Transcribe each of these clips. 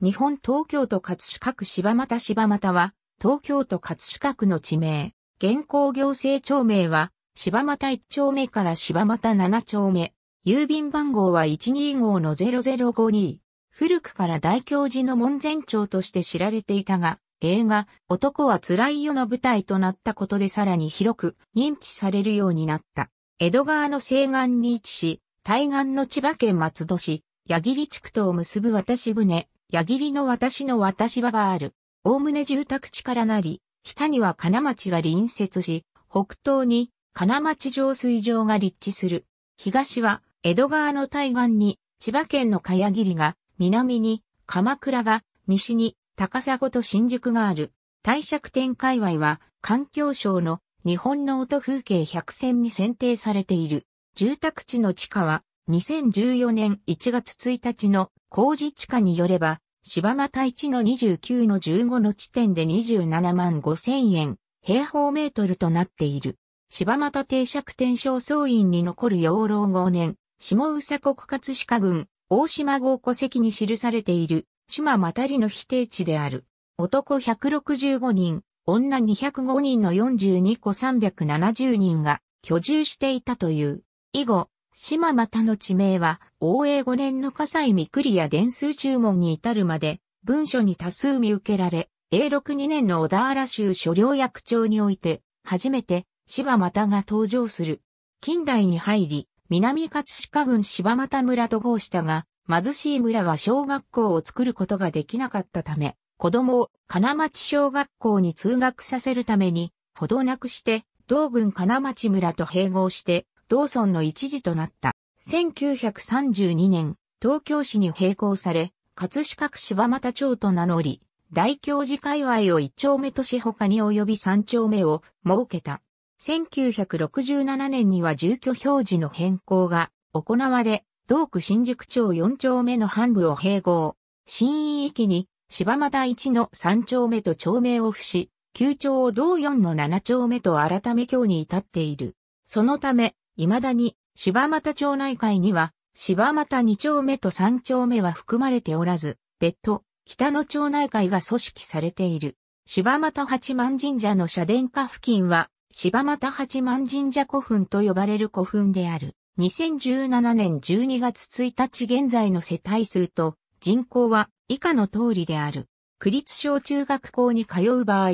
日本東京都葛飾区柴又柴又は、東京都葛飾区の地名。現行行政庁名は、柴又1丁目から柴又7丁目。郵便番号は125の0052。古くから大教寺の門前町として知られていたが、映画、男は辛いよの舞台となったことでさらに広く認知されるようになった。江戸川の西岸に位置し、対岸の千葉県松戸市、矢切地区とを結ぶ渡し船、矢切の私の私場がある。おおむね住宅地からなり、北には金町が隣接し、北東に金町上水場が立地する。東は江戸川の対岸に千葉県の茅切が、南に鎌倉が、西に高砂と新宿がある。帝釈天界隈は環境省の日本の音風景100選に選定されている。住宅地の地下は2014年1月1日の工事地下によれば、柴又市の29の15の地点で27万5千円、平方メートルとなっている。柴又定釈天正僧院に残る養老後年、下宇佐国葛飾郡、大島郷戸籍に記されている、島又りの否定地である。男165人、女205人の42個370人が居住していたという。以後、島又の地名は、応永5年の河西三栗や伝数注文に至るまで、文書に多数見受けられ、永禄2年の小田原州所領役長において、初めて、柴又が登場する。近代に入り、南葛飾郡柴又村と合したが、貧しい村は小学校を作ることができなかったため、子供を金町小学校に通学させるために、ほどなくして、同郡金町村と併合して、道村の一時となった。1932年、東京市に並行され、葛飾区柴又町と名乗り、大教寺界隈を一丁目都市他に及び三丁目を設けた。1967年には住居表示の変更が行われ、同区新宿町四丁目の半部を併合。新院域に柴又一の三丁目と町名を付し、旧町を同四の七丁目と改め今日に至っている。そのため、未だに柴又町内会には柴又2丁目と3丁目は含まれておらず、別途北の町内会が組織されている。柴又八幡神社の社殿下付近は柴又八幡神社古墳と呼ばれる古墳である。2017年12月1日現在の世帯数と人口は以下の通りである。区立小中学校に通う場合、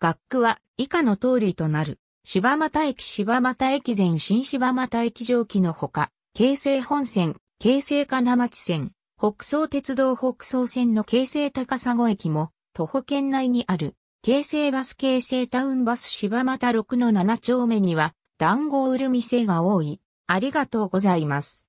学区は以下の通りとなる。柴又駅柴又駅前新柴又駅上記のほか、京成本線、京成金町線、北総鉄道北総線の京成高砂駅も、徒歩圏内にある、京成バス京成タウンバス柴又6の7丁目には、団子を売る店が多い。ありがとうございます。